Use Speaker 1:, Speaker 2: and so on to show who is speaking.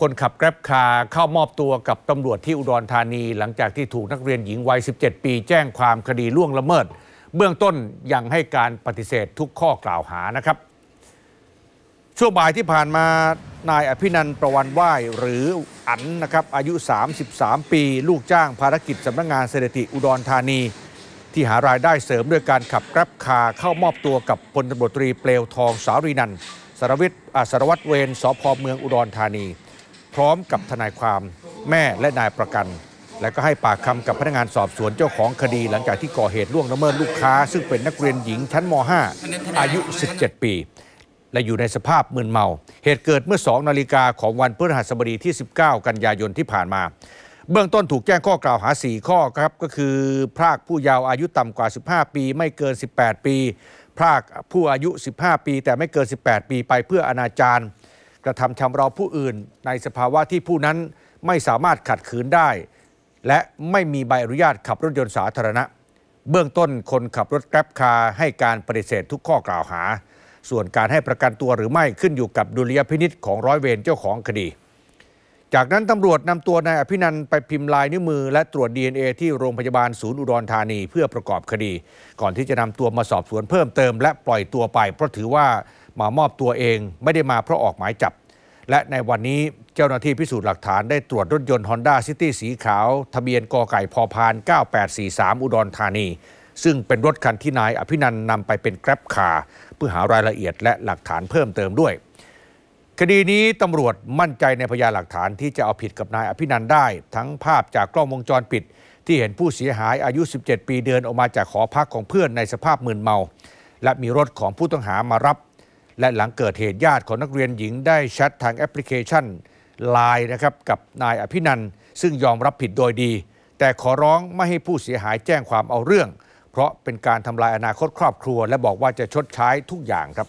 Speaker 1: คนขับแกร็บคาร์เข้ามอบตัวกับตำรวจที่อุดรธานี หลังจากที่ถูกนักเรียนหญิงวัย17 ปีแจ้งความคดีล่วงละเมิดเบื้องต้นยังให้การปฏิเสธทุกข้อกล่าวหานะครับช่วงบ่ายที่ผ่านมานายอภินันประวันว่ายหรืออันนะครับอายุ 33 ปี ลูกจ้างภารกิจสำนักงงานเศรษฐีิอุดรธานี ที่หารายได้เสริมด้วยการขับแกร็บคาร์เข้ามอบตัวกับพลตำรวจตรีเปลวทองสารีนันสารวิทย์สารวัตรเวรสพเมืองอุดรธานีพร้อมกับทนายความแม่และนายประกัน และก็ให้ปากคำกับพนักงานสอบสวนเจ้าของคดี หลังจากที่ก่อเหตุล่วงละเมิดลูกค้า ซึ่งเป็นนักเรียนหญิงชั้นม .5 อายุ 17 ปี และอยู่ในสภาพมึนเมา เหตุเกิดเมื่อ 2 นาฬิกาของวันพฤหัสบดีที่ 19 กันยายนที่ผ่านมา เบื้องต้นถูกแจ้งข้อกล่าวหา 4 ข้อครับก็คือพรากผู้เยาว์อายุต่ำกว่า 15 ปี ไม่เกิน 18 ปีพรากผู้อายุ 15 ปี แต่ไม่เกิน 18 ปี ไปเพื่ออนาจารกระทำชำเราผู้อื่นในสภาวะที่ผู้นั้นไม่สามารถขัดขืนได้ และไม่มีใบอนุญาตขับรถยนต์สาธารณะ เบื้องต้นคนขับรถแกร็บคาร์ให้การปฏิเสธทุกข้อกล่าวหา ส่วนการให้ประกันตัวหรือไม่ขึ้นอยู่กับดุลยพินิษของร้อยเวรเจ้าของคดี จากนั้นตำรวจนำตัวนายอภินันไปพิมพ์ลายนิ้วมือและตรวจ DNA ที่โรงพยาบาลศูนย์อุดรธานีเพื่อประกอบคดี ก่อนที่จะนำตัวมาสอบสวนเพิ่มเติม และปล่อยตัวไป เพราะถือว่ามามอบตัวเองไม่ได้มาเพราะออกหมายจับ และในวันนี้เจ้าหน้าที่พิสูจน์หลักฐานได้ตรวจรถยนต์ Honda City สีขาวทะเบียนกอไก่พอพาน 9843 อุดรธานี ซึ่งเป็นรถคันที่นายอภินันนำไปเป็นแกร็บคาเพื่อหารายละเอียดและหลักฐานเพิ่มเติมด้วยคดีนี้ตำรวจมั่นใจในพยานหลักฐานที่จะเอาผิดกับนายอภินันได้ ทั้งภาพจากกล้องวงจรปิดที่เห็นผู้เสียหายอายุ 17 ปีเดินออกมาจากขอพักของเพื่อนในสภาพมึนเมา และมีรถของผู้ต้องหามารับและหลังเกิดเหตุญาติของนักเรียนหญิงได้แชททางแอปพลิเคชันไลน์นะครับกับนายอภินัน ซึ่งยอมรับผิดโดยดี แต่ขอร้องไม่ให้ผู้เสียหายแจ้งความเอาเรื่อง เพราะเป็นการทำลายอนาคตครอบครัว และบอกว่าจะชดใช้ทุกอย่างครับ